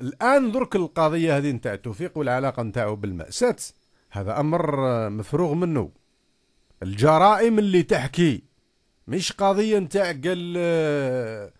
الان درك القضيه هذه نتاع توفيق والعلاقه نتاعو بالمأساة هذا امر مفروغ منه الجرائم اللي تحكي مش قضيه نتاع قال آه،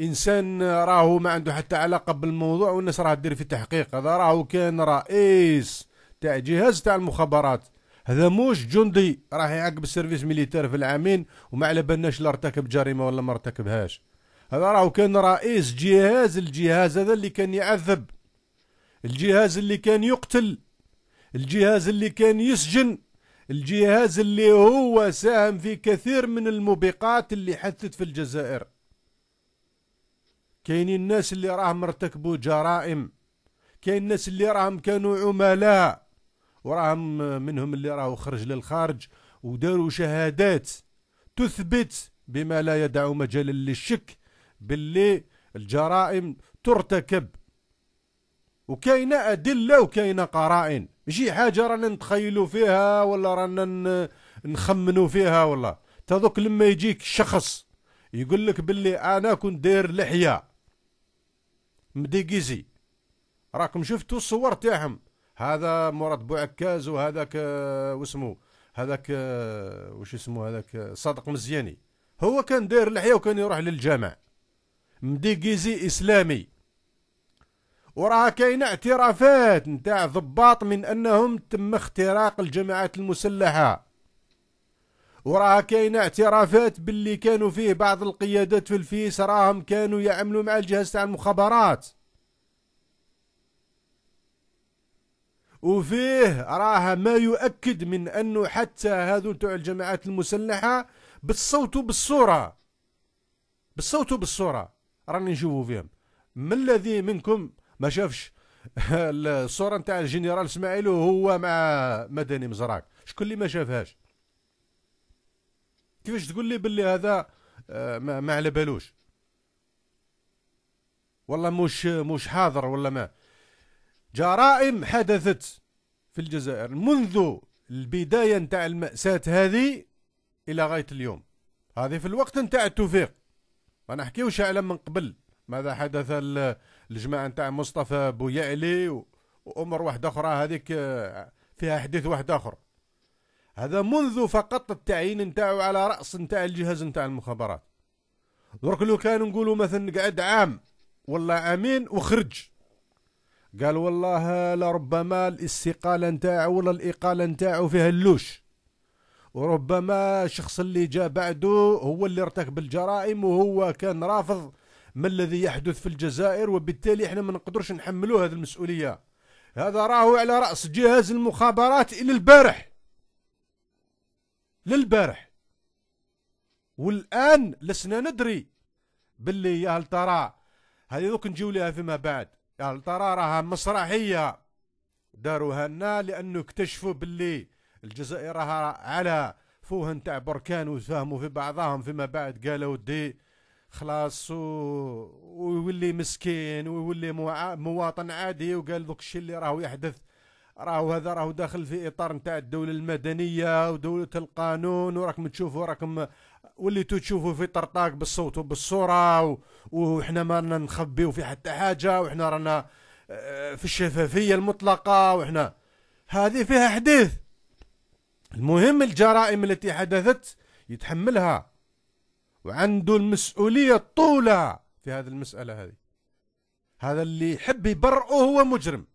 انسان راهو ما عنده حتى علاقه بالموضوع والناس راه دير في تحقيق هذا راهو كان رئيس تاع جهاز تاع المخابرات هذا موش جندي راح يعاقب السيرفيس ميليتير في العامين وما على بالناش لا ارتكب جريمه ولا ما ارتكبهاش هذا راهو كان رئيس جهاز الجهاز هذا اللي كان يعذب الجهاز اللي كان يقتل الجهاز اللي كان يسجن الجهاز اللي هو ساهم في كثير من الموبقات اللي حدثت في الجزائر كاينين الناس اللي راهم ارتكبوا جرائم كاين الناس اللي راهم كانوا عملاء وراهم منهم اللي راهو خرج للخارج وداروا شهادات تثبت بما لا يدع مجالا للشك باللي الجرائم ترتكب وكاينه ادله وكاينه قرائن ماشي حاجه رانا نتخيلوا فيها ولا رانا نخمنوا فيها ولا تذوك لما يجيك شخص يقول لك باللي انا كنت داير لحيه مديقيزي راكم شفتوا الصور تاعهم هذا مراد بوعكاز وهذاك آه، واسمو هذاك آه، وش اسمه هذاك آه، صادق مزياني هو كان داير لحيه وكان يروح للجامع مديكيزي إسلامي وراها كاينه اعترافات نتاع ضباط من أنهم تم اختراق الجماعات المسلحة وراها كاينه اعترافات باللي كانوا فيه بعض القيادات في الفيس راهم كانوا يعملوا مع الجهاز تاع المخابرات وفيه راها ما يؤكد من انه حتى هذو تاع الجماعات المسلحه بالصوت وبالصوره بالصوت وبالصوره راني نشوفوا فيهم من الذي منكم ما شافش الصوره نتاع الجنرال اسماعيل وهو مع مدني مزراك شكون اللي ما شافهاش كيفاش تقول لي باللي هذا آه، ما, ما على بالوش والله مش مش حاضر ولا ما جرائم حدثت في الجزائر منذ البدايه نتاع المأساة هذه الى غايه اليوم هذه في الوقت نتاع التوفيق ما نحكيوش شعلا من قبل ماذا حدث الجماعه نتاع مصطفى بويعلي وامر واحده اخرى آه، هذيك آه، فيها حديث واحد اخر هذا منذ فقط التعيين نتاعو على راس نتاع الجهاز نتاع المخابرات درك لو كان نقولوا مثلا قعد عام ولا امين وخرج قال والله لربما الاستقاله نتاعو ولا الاقاله نتاعو فيها اللوش وربما الشخص اللي جاء بعده هو اللي ارتكب الجرائم وهو كان رافض ما الذي يحدث في الجزائر وبالتالي احنا ما نقدرش نحملوه هذه المسؤوليه هذا راهو على راس جهاز المخابرات الى البارح للبارح والان لسنا ندري باللي يا هل ترى هذه دوك نجيو لها فيما بعد يا هل ترى راها مسرحيه داروها لنا لانه اكتشفوا باللي الجزائر راها على فوه نتاع بركان وفهموا في بعضهم فيما بعد قالوا دي خلاص و... ويولي مسكين ويولي مو... مواطن عادي وقال ذوك الشيء اللي راهو يحدث راهو هذا راهو داخل في اطار نتاع الدوله المدنيه ودوله القانون وراكم تشوفوا راكم وليتو تشوفوا في طرطاق بالصوت وبالصوره و... وحنا ما رانا نخبيو في حتى حاجه وحنا رانا آه، في الشفافيه المطلقه وحنا هذه فيها حديث المهم الجرائم التي حدثت يتحملها وعنده المسؤولية الطولة في هذه المسألة هذه هذا اللي يحب يبرئه هو مجرم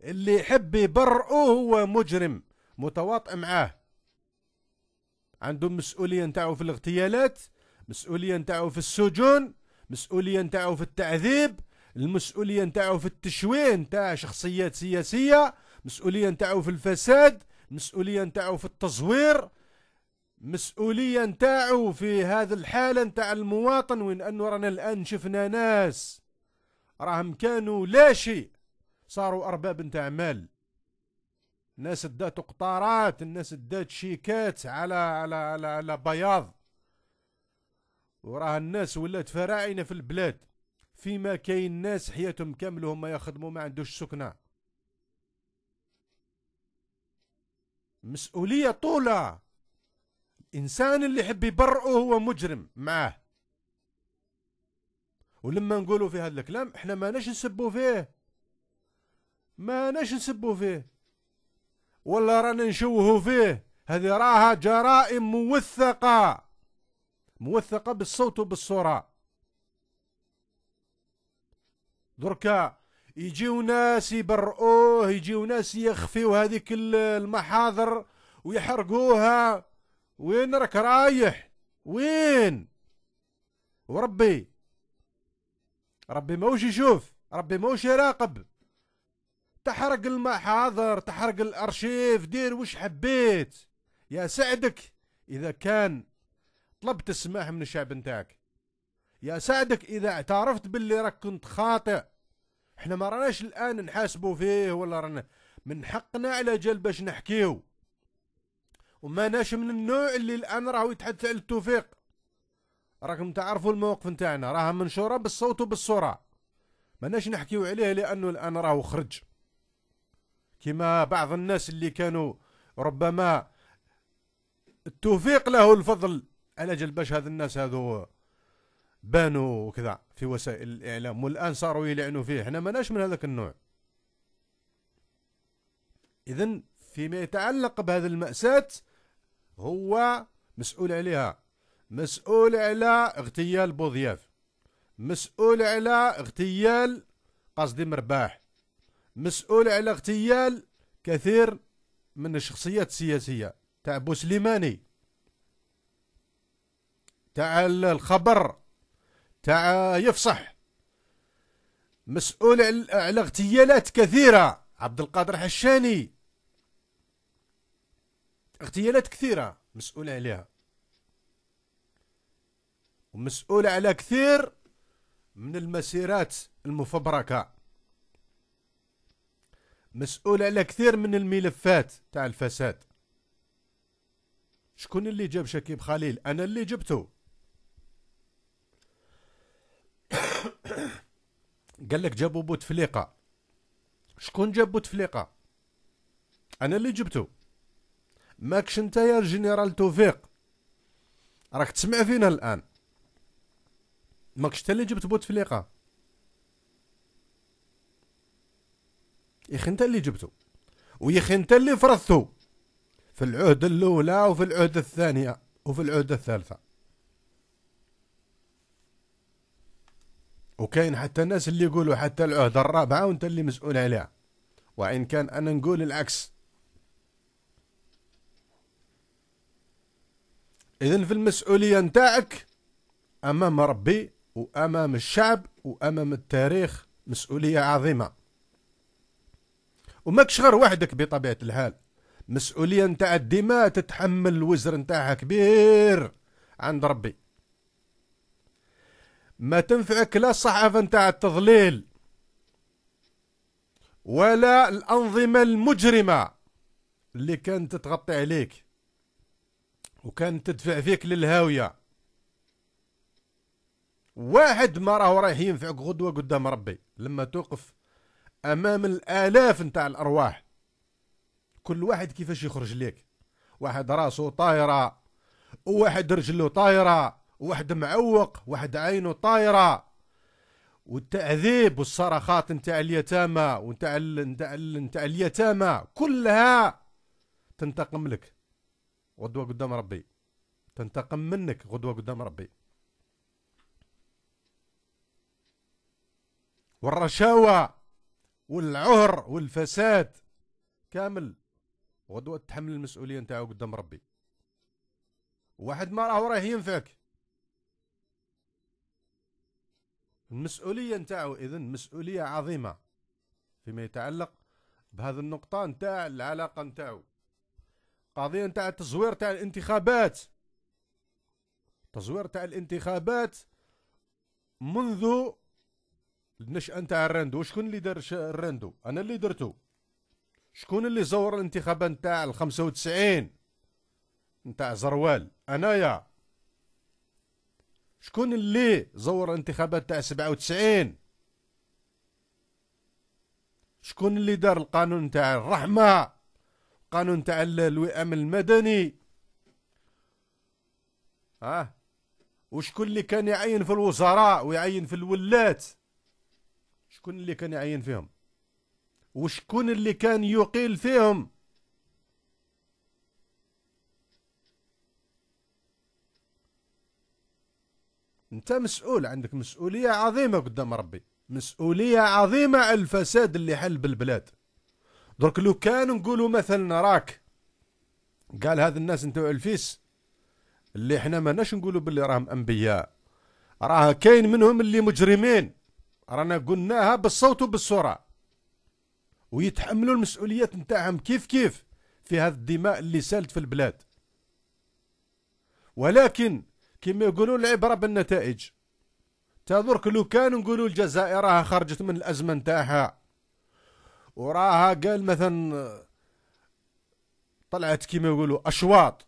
اللي يحب يبرئه هو مجرم متواطئ معاه عنده مسؤولية نتاعو في الاغتيالات مسؤولية نتاعو في السجون مسؤولية نتاعو في التعذيب المسؤولية نتاعو في التشويه نتاع شخصيات سياسية مسؤولية نتاعو في الفساد مسؤوليه نتاعو في التزوير مسؤوليه نتاعو في هذا الحاله نتاع المواطن وين انه رانا الان شفنا ناس راهم كانوا لا شيء صاروا ارباب نتاع مال ناس ادات قطارات الناس ادات شيكات على على على على بياض وراه الناس ولات فراعنه في البلاد فيما كاين ناس حياتهم كامل هما يخدموا ما عندوش سكنه مسؤولية طولة الإنسان اللي يحب يبرئه هو مجرم معاه ولما نقولوا في هذا الكلام احنا ما ناش نسبوا فيه ما ناش نسبوا فيه ولا رانا نشوهوا فيه هذه راها جرائم موثقة موثقة بالصوت وبالصورة دركا يجيو ناس يبرؤوه يجيو ناس يخفيو هذيك المحاضر ويحرقوها وين راك رايح وين وربي ربي موش يشوف ربي موش يراقب تحرق المحاضر تحرق الارشيف دير وش حبيت يا سعدك اذا كان طلبت السماح من الشعب نتاعك يا سعدك اذا اعترفت باللي راك كنت خاطئ احنا ما راناش الان نحاسبوا فيه ولا رانا من حقنا على جال باش نحكيو وما ناش من النوع اللي الان راهو يتحدث على التوفيق راكم تعرفوا الموقف نتاعنا راها منشوره بالصوت وبالصوره ماناش نحكيو عليه لانه الان راهو خرج كما بعض الناس اللي كانوا ربما التوفيق له الفضل على باش هذا الناس هذو بانوا وكذا في وسائل الاعلام والان صاروا يلعنوا فيه احنا ماناش من هذاك النوع اذا فيما يتعلق بهذه المأساة هو مسؤول عليها مسؤول على اغتيال بوضياف مسؤول على اغتيال قصدي مرباح مسؤول على اغتيال كثير من الشخصيات السياسية تاع بوسليماني تاع الخبر تاع يفصح مسؤول على اغتيالات كثيرة عبد القادر حشاني اغتيالات كثيرة مسؤول عليها ومسؤول على كثير من المسيرات المفبركة مسؤول على كثير من الملفات تاع الفساد شكون اللي جاب شكيب خليل انا اللي جبته قال لك جابوا بوتفليقه شكون جاب بوتفليقه انا اللي جبته ماكش انت يا الجنرال توفيق راك تسمع فينا الان ماكش انت اللي جبت بوتفليقه يا انت اللي جبته ويا انت اللي فرضته في العهد الاولى وفي العهد الثانيه وفي العهد الثالثه وكاين حتى الناس اللي يقولوا حتى العهدة الرابعة وانت اللي مسؤول عليها وإن كان أنا نقول العكس إذن في المسؤولية نتاعك أمام ربي وأمام الشعب وأمام التاريخ مسؤولية عظيمة وماكش غير وحدك بطبيعة الحال مسؤولية نتاع الدماء تتحمل الوزر نتاعها كبير عند ربي ما تنفعك لا الصحافة نتاع التضليل ولا الأنظمة المجرمة اللي كانت تغطي عليك وكانت تدفع فيك للهاوية واحد ما راهو رايح ينفعك غدوة قدام ربي لما توقف أمام الآلاف نتاع الأرواح كل واحد كيفاش يخرج ليك واحد راسه طايرة وواحد رجله طايرة واحد معوق واحد عينه طايره والتعذيب والصرخات نتاع اليتامى ونتاع نتاع نتاع اليتامى كلها تنتقم لك غدوه قدام ربي تنتقم منك غدوه قدام ربي والرشاوى والعهر والفساد كامل غدوه تحمل المسؤوليه نتاعو قدام ربي واحد ما راهو راه ينفعك المسؤولية نتاعو إذن مسؤولية عظيمة فيما يتعلق بهذا النقطة نتاع العلاقة نتاعو قضية نتاع التزوير تاع الانتخابات تزوير تاع الانتخابات منذ النشأة نتاع الرندو شكون اللي دار الرندو أنا اللي درتو شكون اللي زور الانتخابات نتاع الخمسة وتسعين نتاع زروال أنايا شكون اللي زور الانتخابات تاع 97 شكون اللي دار القانون تاع الرحمه القانون تاع الوئام المدني ها آه. وشكون اللي كان يعين في الوزراء ويعين في الولات شكون اللي كان يعين فيهم وشكون اللي كان يقيل فيهم انت مسؤول عندك مسؤوليه عظيمه قدام ربي مسؤوليه عظيمه على الفساد اللي حل بالبلاد درك لو كان نقولوا مثلا راك قال هذا الناس نتاع الفيس اللي احنا ما ناش نقولوا باللي راهم انبياء راه كاين منهم اللي مجرمين رانا قلناها بالصوت وبالصوره ويتحملوا المسؤوليات نتاعهم كيف كيف في هذا الدماء اللي سالت في البلاد ولكن كما يقولون العبره بالنتائج تا درك لو كان نقولوا الجزائر راها خرجت من الازمه نتاعها وراها قال مثلا طلعت كما يقولوا اشواط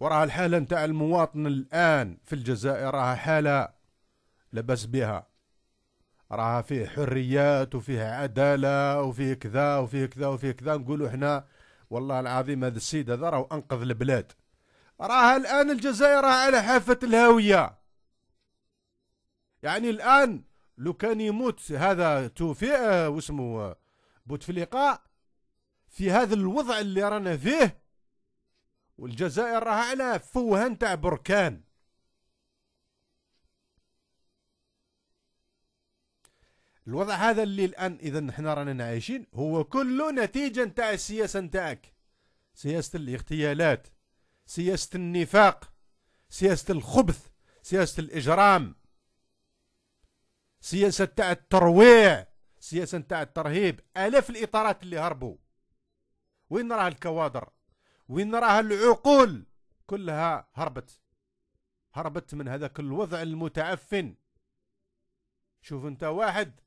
وراها الحاله نتاع المواطن الان في الجزائر راها حاله لبس بها راها فيه حريات وفيه عداله وفيه كذا وفيه كذا وفيه كذا نقولوا احنا والله العظيم هذا السيد هذا راهو انقذ البلاد راها الآن الجزائر على حافة الهاوية يعني الآن لو كان يموت هذا توفيق آه، واسمه آه، بوتفليقة في هذا الوضع اللي رانا فيه والجزائر راها على فوهة نتاع بركان الوضع هذا اللي الان اذا احنا رانا عايشين هو كله نتيجه نتاع السياسه نتاعك سياسه الاغتيالات سياسة النفاق سياسة الخبث سياسة الإجرام سياسة تاع الترويع سياسة تاع الترهيب آلاف الإطارات اللي هربوا وين راها الكوادر وين راها العقول كلها هربت هربت من هذاك الوضع المتعفن شوف انت واحد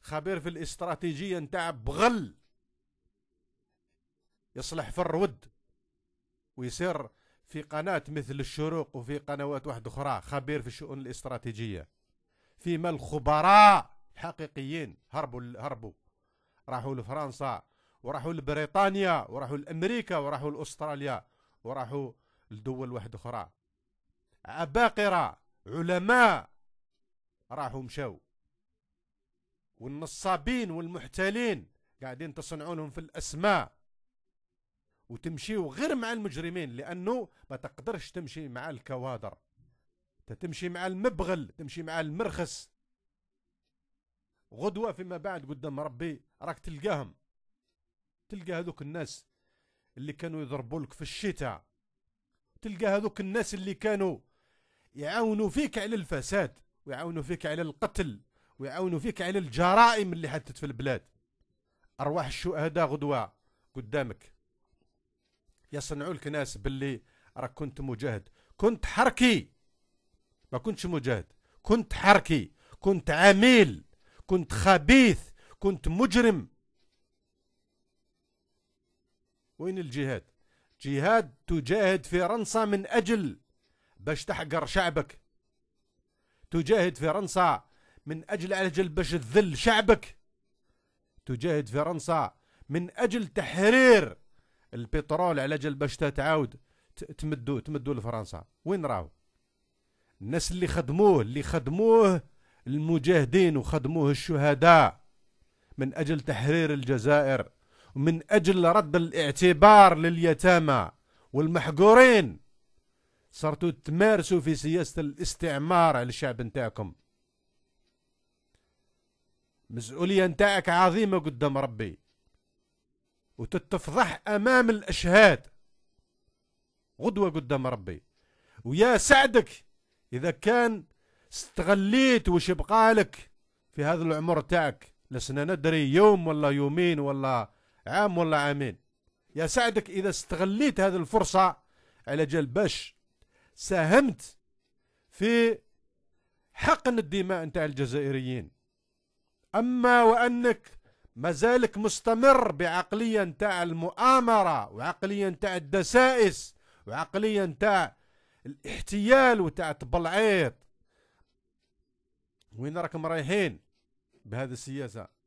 خبير في الاستراتيجية نتاع بغل يصلح في الرود ويصير في قناة مثل الشروق وفي قنوات واحدة أخرى خبير في الشؤون الاستراتيجية فيما الخبراء الحقيقيين هربوا هربوا راحوا لفرنسا وراحوا لبريطانيا وراحوا لأمريكا وراحوا لأستراليا وراحوا لدول واحدة أخرى عباقرة علماء راحوا مشاو والنصابين والمحتالين قاعدين تصنعونهم في الأسماء وتمشيو غير مع المجرمين لانه ما تقدرش تمشي مع الكوادر تمشي مع المبغل تمشي مع المرخص غدوه فيما بعد قدام ربي راك تلقاهم تلقى هذوك الناس اللي كانوا يضربوا لك في الشتاء تلقى هذوك الناس اللي كانوا يعاونوا فيك على الفساد ويعاونوا فيك على القتل ويعاونوا فيك على الجرائم اللي حدثت في البلاد ارواح الشهداء غدوه قدامك يصنعوا لك ناس باللي راك كنت مجاهد كنت حركي ما كنتش مجاهد كنت حركي كنت عميل كنت خبيث كنت مجرم وين الجهاد جهاد تجاهد فرنسا من أجل باش تحقر شعبك تجاهد فرنسا من أجل أجل باش تذل شعبك تجاهد فرنسا من أجل تحرير البترول على جال باش تعاود تمدو تمدو لفرنسا وين راهو الناس اللي خدموه اللي خدموه المجاهدين وخدموه الشهداء من اجل تحرير الجزائر ومن اجل رد الاعتبار لليتامى والمحقورين صرتوا تمارسوا في سياسه الاستعمار على الشعب نتاعكم مسؤوليه نتاعك عظيمه قدام ربي وتتفضح امام الاشهاد غدوه قدام ربي ويا سعدك اذا كان استغليت وش يبقى لك في هذا العمر تاعك لسنا ندري يوم ولا يومين ولا عام ولا عامين يا سعدك اذا استغليت هذه الفرصه على جال باش ساهمت في حقن الدماء نتاع الجزائريين اما وانك مازالك مستمر بعقلية نتاع المؤامرة وعقلية نتاع الدسائس وعقلية نتاع الاحتيال وتاع تبلعيط وين راكم رايحين بهذه السياسة